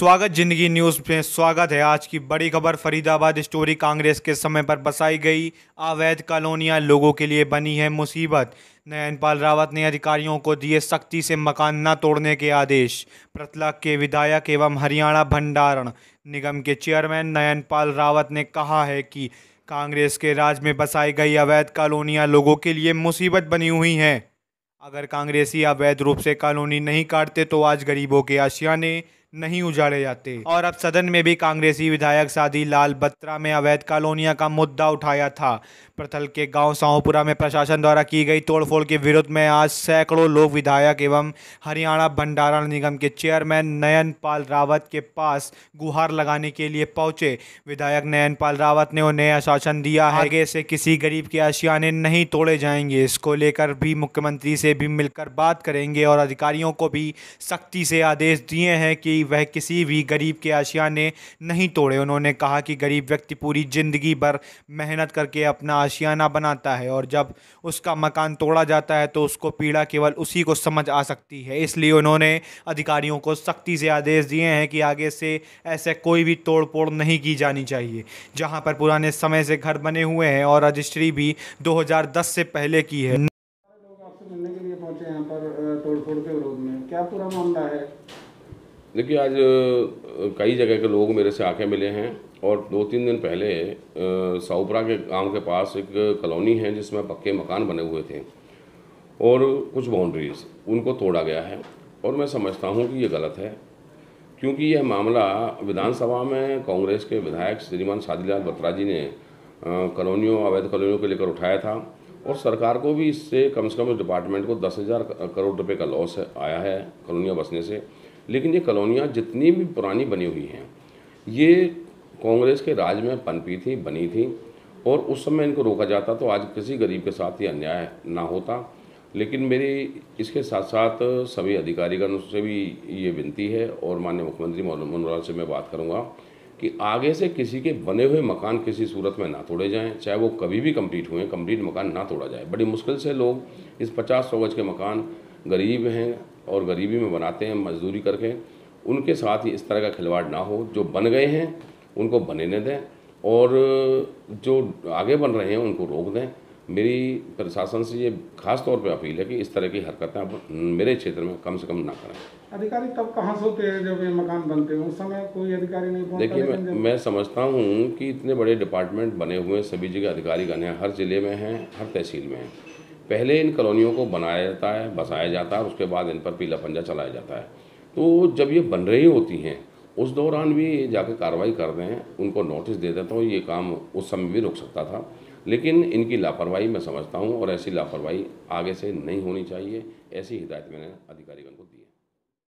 स्वागत जिंदगी न्यूज़ में स्वागत है आज की बड़ी खबर फरीदाबाद स्टोरी कांग्रेस के समय पर बसाई गई अवैध कॉलोनियां लोगों के लिए बनी है मुसीबत नयनपाल रावत ने अधिकारियों को दिए सख्ती से मकान न तोड़ने के आदेश प्रतला के विधायक एवं हरियाणा भंडारण निगम के चेयरमैन नयनपाल रावत ने कहा है कि कांग्रेस के राज में बसाई गई अवैध कॉलोनियाँ लोगों के लिए मुसीबत बनी हुई हैं अगर कांग्रेसी अवैध रूप से कॉलोनी नहीं काटते तो आज गरीबों के आशियाने नहीं उजाड़े जाते और अब सदन में भी कांग्रेसी विधायक सादी लाल बत्रा में अवैध कॉलोनिया का मुद्दा उठाया था प्रथल के गांव साहूपुरा में प्रशासन द्वारा की गई तोड़फोड़ के विरोध में आज सैकड़ों लोग विधायक एवं हरियाणा भंडारण निगम के चेयरमैन नयन पाल रावत के पास गुहार लगाने के लिए पहुंचे विधायक नयन पाल रावत ने उन्हें आश्वासन दिया है आगे से किसी गरीब के आशियाने नहीं तोड़े जाएंगे इसको लेकर भी मुख्यमंत्री से भी मिलकर बात करेंगे और अधिकारियों को भी सख्ती से आदेश दिए हैं कि वह किसी भी गरीब के आशियाने नहीं तोड़े उन्होंने कहा कि गरीब व्यक्ति पूरी जिंदगी भर मेहनत करके अपना आशियाना बनाता है और जब उसका मकान तोड़ा जाता है तो उसको पीड़ा केवल उसी को समझ आ सकती है इसलिए उन्होंने अधिकारियों को सख्ती से आदेश दिए हैं कि आगे से ऐसे कोई भी तोड़ फोड़ नहीं की जानी चाहिए जहाँ पर पुराने समय से घर बने हुए हैं और रजिस्ट्री भी दो से पहले की है लोग आपसे मिलने के लिए पहुंचे पर तोड़फोड़ के विरोध में क्या पूरा मामला है देखिए आज कई जगह के लोग मेरे से आके मिले हैं और दो तीन दिन पहले साउपरा के गांव के पास एक कॉलोनी है जिसमें पक्के मकान बने हुए थे और कुछ बाउंड्रीज उनको तोड़ा गया है और मैं समझता हूँ कि ये गलत है क्योंकि यह मामला विधानसभा में कांग्रेस के विधायक श्रीमान शादीलाल बत्रा जी ने कॉलोनियों अवैध कॉलोनियों को लेकर उठाया था और सरकार को भी इससे कम से कम इस डिपार्टमेंट को दस हज़ार करोड़ रुपये का लॉस आया है कॉलोनियाँ बसने से लेकिन ये कॉलोनियाँ जितनी भी पुरानी बनी हुई हैं ये कांग्रेस के राज में पनपी थी बनी थी और उस समय इनको रोका जाता तो आज किसी गरीब के साथ ये अन्याय ना होता लेकिन मेरी इसके साथ साथ सभी अधिकारीगण से भी ये विनती है और माननीय मुख्यमंत्री मनोहर से मैं बात करूँगा कि आगे से किसी के बने हुए मकान किसी सूरत में ना तोड़े जाएं चाहे वो कभी भी कंप्लीट हुए कंप्लीट मकान ना तोड़ा जाए बड़ी मुश्किल से लोग इस पचास सौ गज के मकान गरीब हैं और गरीबी में बनाते हैं मजदूरी करके उनके साथ ही इस तरह का खिलवाड़ ना हो जो बन गए हैं उनको बनने दें और जो आगे बन रहे हैं उनको रोक दें मेरी प्रशासन से ये खास तौर पे अपील है कि इस तरह की हरकतें आप मेरे क्षेत्र में कम से कम ना करें अधिकारी तब कहाँ से होते हैं जब ये मकान बनते हैं उस समय कोई अधिकारी नहीं देखिए मैं मैं समझता हूँ कि इतने बड़े डिपार्टमेंट बने हुए सभी जगह अधिकारी हैं हर ज़िले में हैं हर तहसील में हैं पहले इन कॉलोनियों को बनाया जाता है बसाया जाता है उसके बाद इन पर पीला पंजा चलाया जाता है तो जब ये बन रही होती हैं उस दौरान भी जाकर कार्रवाई कर दें उनको नोटिस दे देता हूँ ये काम उस समय भी रुक सकता था लेकिन इनकी लापरवाही मैं समझता हूँ और ऐसी लापरवाही आगे से नहीं होनी चाहिए ऐसी हिदायत मैंने अधिकारीगण को दी